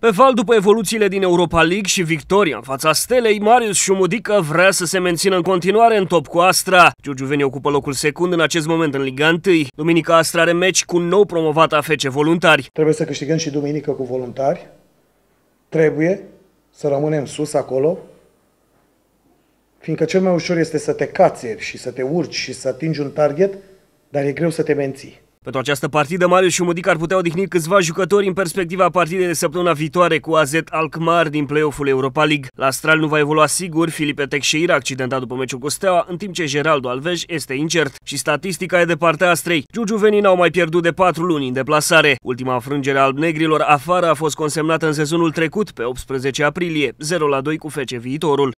Pe val, după evoluțiile din Europa League și victoria în fața stelei, Marius Șumudică vrea să se mențină în continuare în top cu Astra. Veni ocupă locul secund în acest moment în Liga 1. Duminica Astra are meci cu nou promovat AFC Voluntari. Trebuie să câștigăm și duminică cu voluntari. Trebuie să rămânem sus acolo, fiindcă cel mai ușor este să te cațeri și să te urci și să atingi un target, dar e greu să te menții. Pentru această partidă, Marius și Mudic ar putea odihni câțiva jucători în perspectiva partidei de săptămâna viitoare cu AZ Alkmaar din play-off-ul Europa League. La Astral nu va evolua sigur Filipe Teixeira, accidentat după meciul cu Steaua, în timp ce Geraldo Alves este incert și statistica e de partea astrei. Giugiu Venin au mai pierdut de 4 luni în deplasare. Ultima frângere al negrilor afară a fost consemnată în sezonul trecut, pe 18 aprilie, 0-2 cu fece viitorul.